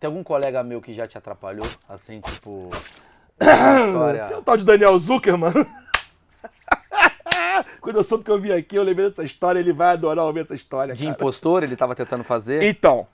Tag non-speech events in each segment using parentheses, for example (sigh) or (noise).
Tem algum colega meu que já te atrapalhou? Assim, tipo. (coughs) história... Tem um tal de Daniel Zucker, mano. (laughs) Quando eu soube que eu vim aqui, eu lembrei dessa história, ele vai adorar ouvir essa história. De cara. impostor, ele tava tentando fazer? Então,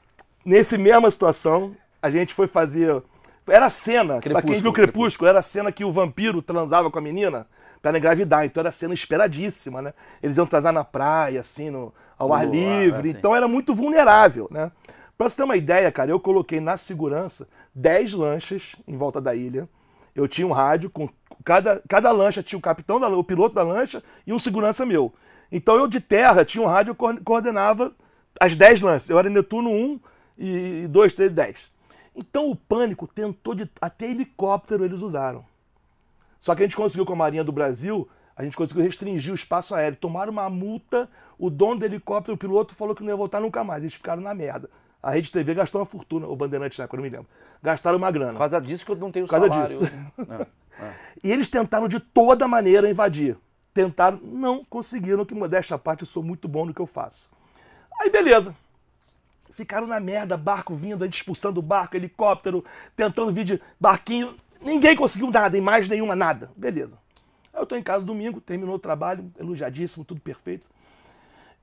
nesse mesma situação, a gente foi fazer. Era a cena, Crepúsculo, pra quem viu Crepúsculo, era a cena que o vampiro transava com a menina para engravidar. Então era a cena esperadíssima, né? Eles iam transar na praia, assim, no, ao ar livre. É, então era muito vulnerável, né? Para você ter uma ideia, cara, eu coloquei na segurança 10 lanchas em volta da ilha. Eu tinha um rádio com cada, cada lancha tinha o capitão, da, o piloto da lancha e um segurança meu. Então eu de terra tinha um rádio que coordenava as 10 lanchas. Eu era Netuno 1 e 2, 3, 10. Então o pânico tentou de até helicóptero eles usaram. Só que a gente conseguiu com a Marinha do Brasil, a gente conseguiu restringir o espaço aéreo. Tomaram uma multa, o dono do helicóptero, o piloto falou que não ia voltar nunca mais. Eles ficaram na merda. A Rede TV gastou uma fortuna, o Bandeirantes né? Quando eu não me lembro. Gastaram uma grana. Por causa disso que eu não tenho salário. Por causa disso. (laughs) é, é. E eles tentaram de toda maneira invadir. Tentaram, não conseguiram, que modéstia à parte, eu sou muito bom no que eu faço. Aí beleza. Ficaram na merda, barco vindo, a expulsando o barco, helicóptero, tentando vir de barquinho. Ninguém conseguiu nada, imagem nenhuma, nada. Beleza. Aí eu estou em casa domingo, terminou o trabalho, elogiadíssimo, tudo perfeito.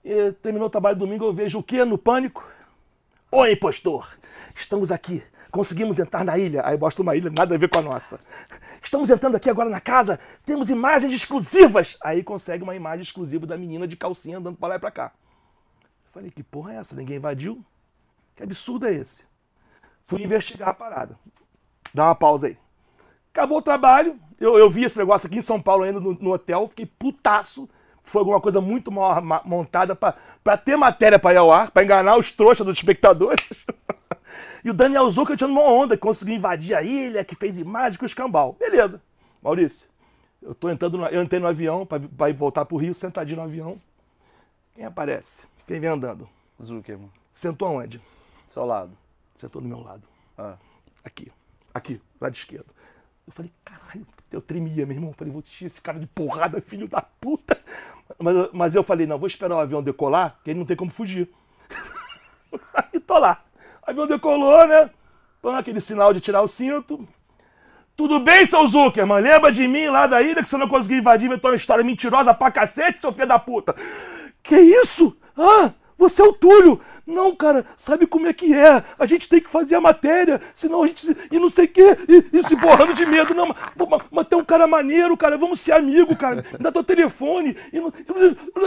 E terminou o trabalho domingo, eu vejo o quê no pânico? Oi impostor, estamos aqui. Conseguimos entrar na ilha. Aí bosta uma ilha, nada a ver com a nossa. Estamos entrando aqui agora na casa, temos imagens exclusivas. Aí consegue uma imagem exclusiva da menina de calcinha andando para lá e para cá. Falei, que porra é essa? Ninguém invadiu? Que absurdo é esse? Fui investigar a parada. Dá uma pausa aí. Acabou o trabalho, eu, eu vi esse negócio aqui em São Paulo ainda no, no hotel, fiquei putaço foi alguma coisa muito mal montada para ter matéria para ir ao ar, para enganar os trouxas dos espectadores. (laughs) e o Daniel Zucca tinha uma onda, que conseguiu invadir a ilha, que fez imagem com o cambal. Beleza. Maurício, eu tô entrando no, eu entrei no avião para ir voltar o Rio, sentadinho no avião. Quem aparece? Quem vem andando? Zuckerman. Sentou aonde? Seu lado. Sentou do meu lado. Ah. Aqui. Aqui, lado esquerdo. Eu falei, caralho, eu tremia, meu irmão. Eu falei, vou assistir esse cara de porrada, filho da puta. Mas, mas eu falei, não, vou esperar o avião decolar, que ele não tem como fugir. Aí (laughs) tô lá. O avião decolou, né? Tô aquele sinal de tirar o cinto. Tudo bem, seu Zuckerman? Lembra de mim lá da ilha que você não conseguiu invadir? Inventou uma história mentirosa pra cacete, seu filho da puta. Que isso? Ah, você é o Túlio! Não, cara, sabe como é que é? A gente tem que fazer a matéria, senão a gente. Se... e não sei o quê, e, e, se borrando de medo. Não, mas, mas tem um cara maneiro, cara, vamos ser amigo, cara, me dá teu telefone. E não,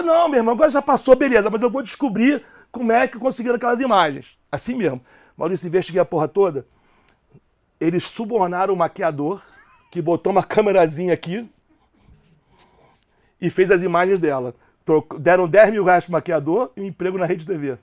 não, meu irmão, agora já passou, beleza, mas eu vou descobrir como é que conseguiram aquelas imagens. Assim mesmo. Maurício, investiguei a porra toda. Eles subornaram o maquiador, que botou uma câmerazinha aqui e fez as imagens dela deram 10 mil reais para maquiador e um emprego na Rede TV.